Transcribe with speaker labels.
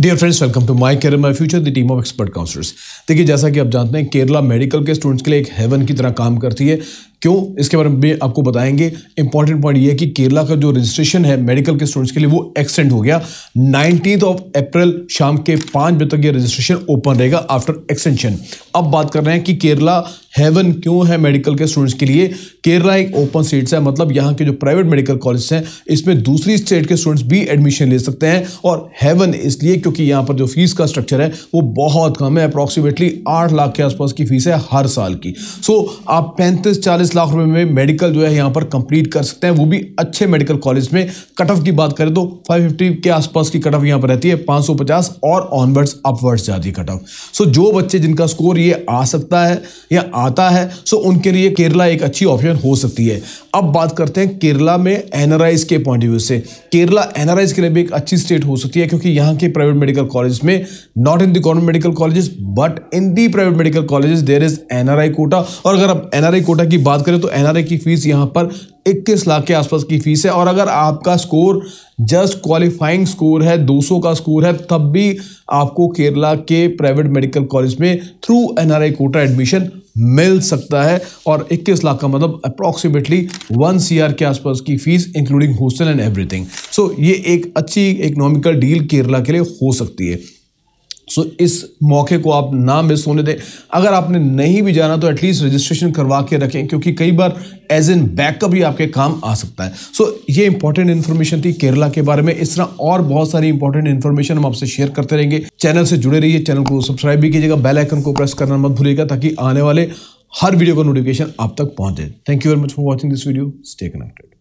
Speaker 1: dear friends welcome to my care my future the team of expert counsellors देखिए जैसा कि आप जानते हैं केरला मेडिकल के स्टूडेंट्स के लिए एक हेवन की तरह काम करती है क्यों इसके बारे में आपको बताएंगे इंपॉर्टेंट पॉइंट ये है कि केरला का जो रजिस्ट्रेशन है मेडिकल के स्टूडेंट्स के लिए वो एक्सटेंड हो गया नाइनटीन ऑफ अप्रैल शाम के पाँच बजे तक ये रजिस्ट्रेशन ओपन रहेगा आफ्टर एक्सटेंशन अब बात कर रहे हैं कि केरला हेवन क्यों है मेडिकल के स्टूडेंट्स के लिए केरला एक ओपन स्टेट्स है मतलब यहाँ के जो प्राइवेट मेडिकल कॉलेज हैं इसमें दूसरी स्टेट के स्टूडेंट्स भी एडमिशन ले सकते हैं और हेवन इसलिए क्योंकि यहाँ पर जो फीस का स्ट्रक्चर है वो बहुत कम है अप्रॉक्सीमेटली आठ लाख के आसपास की फीस है हर साल की सो so, आप पैंतीस चालीस चालीस लाख रुपए में मेडिकल जो है यहाँ पर कंप्लीट कर सकते हैं वो भी अच्छे मेडिकल कॉलेज में कट ऑफ की बात करें तो 550 के आसपास की कट ऑफ यहाँ पर रहती है 550 और ऑनवर्ड्स अपवर्ड्स जाती है कट ऑफ सो जो बच्चे जिनका स्कोर ये आ सकता है या आता है सो उनके लिए केरला एक अच्छी ऑप्शन हो सकती है अब बात करते हैं केरला में एनआरआईज के पॉइंट ऑफ व्यू से केरला एनआरआईज के लिए भी एक अच्छी स्टेट हो सकती है क्योंकि यहाँ के प्राइवेट मेडिकल कॉलेज में not in the government medical college but in the private medical college there is NRI quota और अगर आप एनआरआई कोटा की बात बात करें तो एनआरए की फ़ीस यहाँ पर 21 लाख के आसपास की फ़ीस है और अगर आपका स्कोर जस्ट क्वालिफाइंग स्कोर है 200 का स्कोर है तब भी आपको केरला के प्राइवेट मेडिकल कॉलेज में थ्रू एनआरआई कोटा एडमिशन मिल सकता है और 21 लाख का मतलब अप्रॉक्सीमेटली वन सी के आसपास की fees including hostel and everything so ये एक अच्छी इकोनॉमिकल डील केरला के लिए हो सकती है सो so, इस मौके को आप ना मिस होने दें अगर आपने नहीं भी जाना तो एटलीस्ट रजिस्ट्रेशन करवा के रखें क्योंकि कई बार एज एन बैकअप ही आपके काम आ सकता है सो so, ये इंपॉर्टेंट इन्फॉर्मेशन थी केरला के बारे में इस तरह और बहुत सारी इंपॉर्टेंट इन्फॉर्मेशन हम आपसे शेयर करते रहेंगे चैनल से जुड़े रहिए चैनल को सब्सक्राइब भी कीजिएगा बेलाइकन को प्रेस करना मत भूलिएगा ताकि आने वाले हर वीडियो का नोटिफिकेशन आप तक पहुंचे thank you very much for watching this video stay connected